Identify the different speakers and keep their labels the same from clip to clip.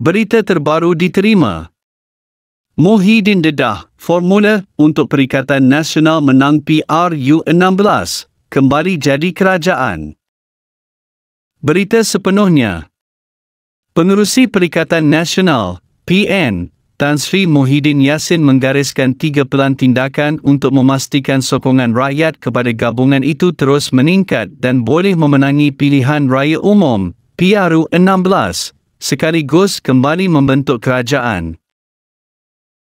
Speaker 1: berita terbaru diterima. Mohidin Dedah, formula untuk Perikatan Nasional menang PRU-16, kembali jadi kerajaan. Berita sepenuhnya. Pengerusi Perikatan Nasional, PN, Tan Sri Mohidin Yassin menggariskan tiga pelan tindakan untuk memastikan sokongan rakyat kepada gabungan itu terus meningkat dan boleh memenangi pilihan raya umum, PRU-16, sekaligus kembali membentuk kerajaan.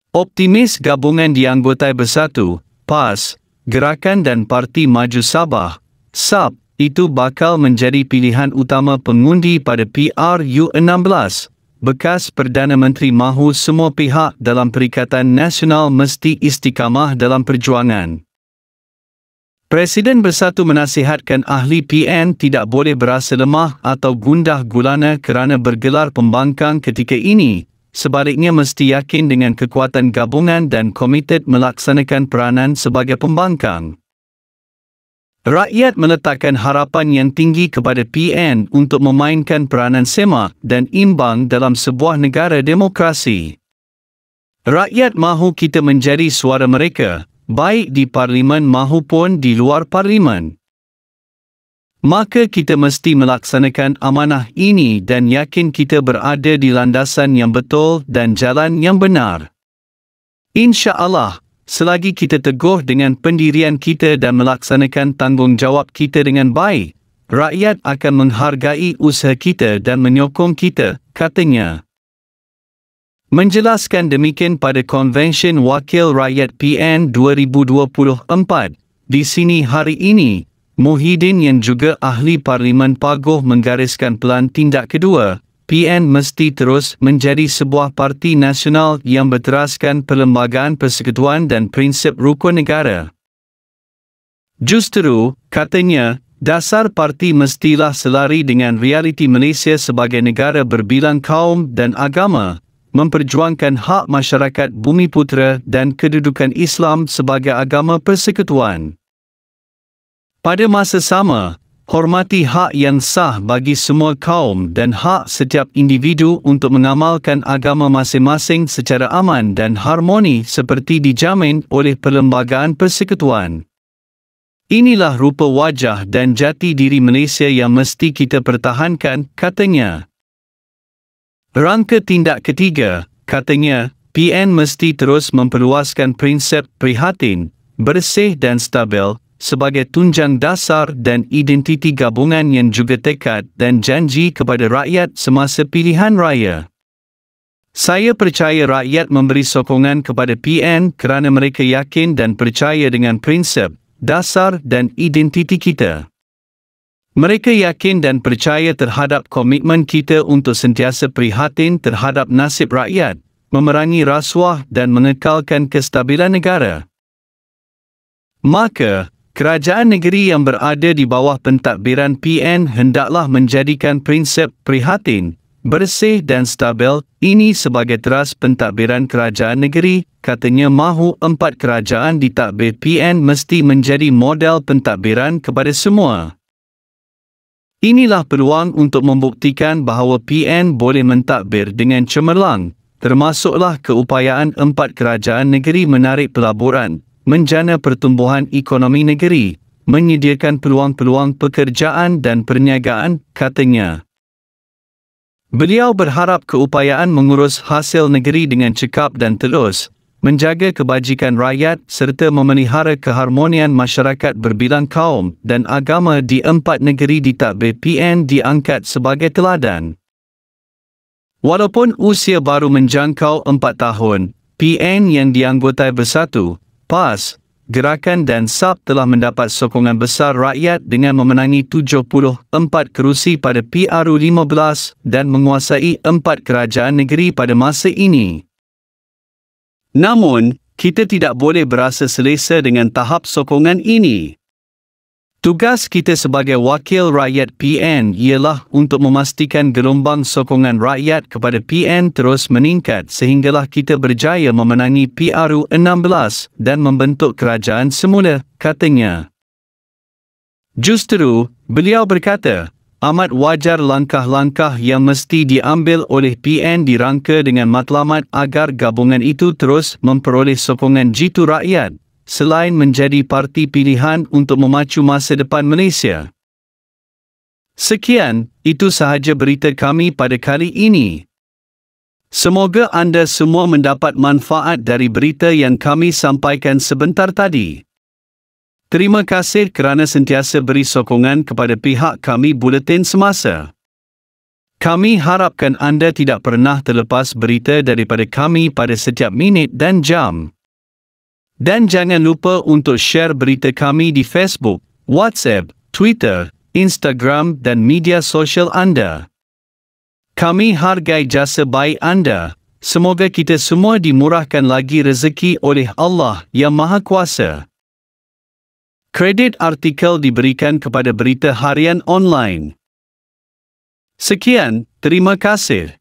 Speaker 1: Optimis gabungan di bersatu, PAS, Gerakan dan Parti Maju Sabah, SAP, itu bakal menjadi pilihan utama pengundi pada PRU16, bekas Perdana Menteri mahu semua pihak dalam Perikatan Nasional mesti istiqamah dalam perjuangan. Presiden Bersatu menasihatkan ahli PN tidak boleh berasa lemah atau gundah gulana kerana bergelar pembangkang ketika ini. Sebaliknya mesti yakin dengan kekuatan gabungan dan komited melaksanakan peranan sebagai pembangkang. Rakyat meletakkan harapan yang tinggi kepada PN untuk memainkan peranan semak dan imbang dalam sebuah negara demokrasi. Rakyat mahu kita menjadi suara mereka, baik di parlimen mahupun di luar parlimen. Maka kita mesti melaksanakan amanah ini dan yakin kita berada di landasan yang betul dan jalan yang benar. Insya-Allah, selagi kita teguh dengan pendirian kita dan melaksanakan tanggungjawab kita dengan baik, rakyat akan menghargai usaha kita dan menyokong kita, katanya menjelaskan demikian pada Konvensyen Wakil Rakyat PN 2024. Di sini hari ini, Muhyiddin yang juga ahli Parlimen Pagoh menggariskan pelan tindak kedua, PN mesti terus menjadi sebuah parti nasional yang berteraskan perlembagaan persekutuan dan prinsip rukun negara. Justeru, katanya, dasar parti mestilah selari dengan realiti Malaysia sebagai negara berbilang kaum dan agama memperjuangkan hak masyarakat bumi putera dan kedudukan Islam sebagai agama persekutuan. Pada masa sama, hormati hak yang sah bagi semua kaum dan hak setiap individu untuk mengamalkan agama masing-masing secara aman dan harmoni seperti dijamin oleh Perlembagaan Persekutuan. Inilah rupa wajah dan jati diri Malaysia yang mesti kita pertahankan, katanya. Rangka tindak ketiga, katanya, PN mesti terus memperluaskan prinsip prihatin, bersih dan stabil sebagai tunjang dasar dan identiti gabungan yang juga tekad dan janji kepada rakyat semasa pilihan raya. Saya percaya rakyat memberi sokongan kepada PN kerana mereka yakin dan percaya dengan prinsip, dasar dan identiti kita. Mereka yakin dan percaya terhadap komitmen kita untuk sentiasa prihatin terhadap nasib rakyat, memerangi rasuah dan mengekalkan kestabilan negara. Maka, kerajaan negeri yang berada di bawah pentadbiran PN hendaklah menjadikan prinsip prihatin, bersih dan stabil ini sebagai teras pentadbiran kerajaan negeri, katanya mahu empat kerajaan di takbir PN mesti menjadi model pentadbiran kepada semua. Inilah peluang untuk membuktikan bahawa PN boleh mentadbir dengan cemerlang, termasuklah keupayaan empat kerajaan negeri menarik pelaburan, menjana pertumbuhan ekonomi negeri, menyediakan peluang-peluang pekerjaan dan perniagaan, katanya. Beliau berharap keupayaan mengurus hasil negeri dengan cekap dan terus, menjaga kebajikan rakyat serta memelihara keharmonian masyarakat berbilang kaum dan agama di empat negeri di Tabe PN diangkat sebagai teladan. Walaupun usia baru menjangkau empat tahun, PN yang dianggotai bersatu, PAS, Gerakan dan SAP telah mendapat sokongan besar rakyat dengan memenangi 74 kerusi pada PRU 15 dan menguasai empat kerajaan negeri pada masa ini. Namun, kita tidak boleh berasa selesa dengan tahap sokongan ini. Tugas kita sebagai wakil rakyat PN ialah untuk memastikan gelombang sokongan rakyat kepada PN terus meningkat sehinggalah kita berjaya memenangi PRU16 dan membentuk kerajaan semula, katanya. Justeru, beliau berkata, amat wajar langkah-langkah yang mesti diambil oleh PN dirangka dengan matlamat agar gabungan itu terus memperoleh sokongan jitu rakyat selain menjadi parti pilihan untuk memacu masa depan Malaysia. Sekian, itu sahaja berita kami pada kali ini. Semoga anda semua mendapat manfaat dari berita yang kami sampaikan sebentar tadi. Terima kasih kerana sentiasa beri sokongan kepada pihak kami buletin semasa. Kami harapkan anda tidak pernah terlepas berita daripada kami pada setiap minit dan jam. Dan jangan lupa untuk share berita kami di Facebook, WhatsApp, Twitter, Instagram dan media sosial anda. Kami hargai jasa baik anda. Semoga kita semua dimurahkan lagi rezeki oleh Allah Yang Maha Kuasa. Kredit artikel diberikan kepada berita harian online. Sekian, terima kasih.